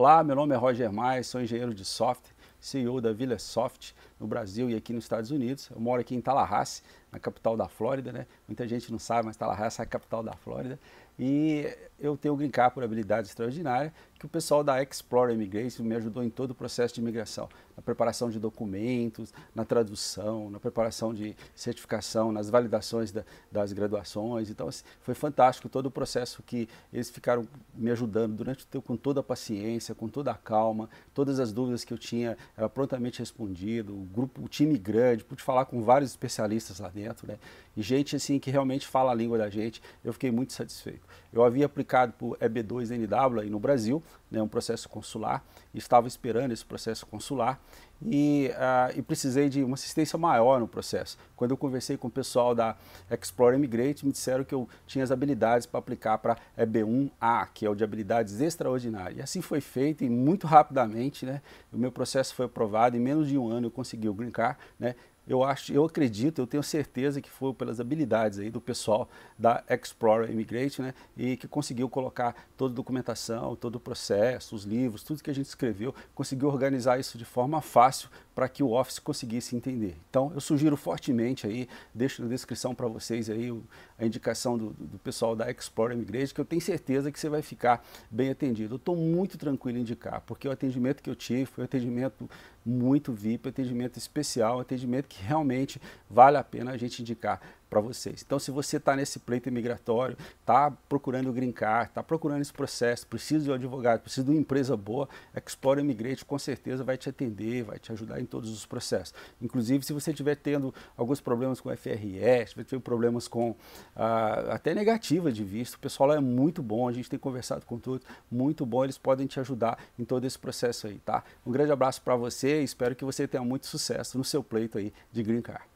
Olá, meu nome é Roger Maia, sou engenheiro de software, CEO da Vila Soft no Brasil e aqui nos Estados Unidos. Eu moro aqui em Tallahassee, na capital da Flórida, né? Muita gente não sabe, mas Tallahassee tá é a capital da Flórida. E eu tenho o Green Card por habilidade extraordinária, que o pessoal da Explorer Immigration me ajudou em todo o processo de imigração, na preparação de documentos, na tradução, na preparação de certificação, nas validações da, das graduações. Então, assim, foi fantástico todo o processo que eles ficaram me ajudando durante o tempo, com toda a paciência, com toda a calma, todas as dúvidas que eu tinha, era prontamente respondido, o grupo, o time grande, pude falar com vários especialistas lá dentro dentro, né? E gente assim que realmente fala a língua da gente, eu fiquei muito satisfeito. Eu havia aplicado para EB2NW aí no Brasil, né, um processo consular, estava esperando esse processo consular e, uh, e, precisei de uma assistência maior no processo. Quando eu conversei com o pessoal da Explore Immigrate, me disseram que eu tinha as habilidades para aplicar para EB1A, que é o de habilidades extraordinárias. E assim foi feito e muito rapidamente, né? O meu processo foi aprovado, em menos de um ano eu consegui o Green Card, né? eu acho, eu acredito, eu tenho certeza que foi pelas habilidades aí do pessoal da Explorer Immigrate, né? E que conseguiu colocar toda a documentação, todo o processo, os livros, tudo que a gente escreveu, conseguiu organizar isso de forma fácil para que o Office conseguisse entender. Então, eu sugiro fortemente aí, deixo na descrição para vocês aí a indicação do, do pessoal da Explorer Immigrate, que eu tenho certeza que você vai ficar bem atendido. Eu estou muito tranquilo em indicar, porque o atendimento que eu tive foi um atendimento muito VIP, atendimento especial, atendimento que realmente vale a pena a gente indicar para vocês. Então, se você está nesse pleito imigratório, está procurando grincar, está procurando esse processo, precisa de um advogado, precisa de uma empresa boa, Explore Imigrate com certeza vai te atender, vai te ajudar em todos os processos. Inclusive, se você estiver tendo alguns problemas com o FRS, vai ter problemas com ah, até negativa de visto, o pessoal lá é muito bom, a gente tem conversado com todos, muito bom, eles podem te ajudar em todo esse processo aí, tá? Um grande abraço para você, espero que você tenha muito sucesso no seu pleito aí de grincar.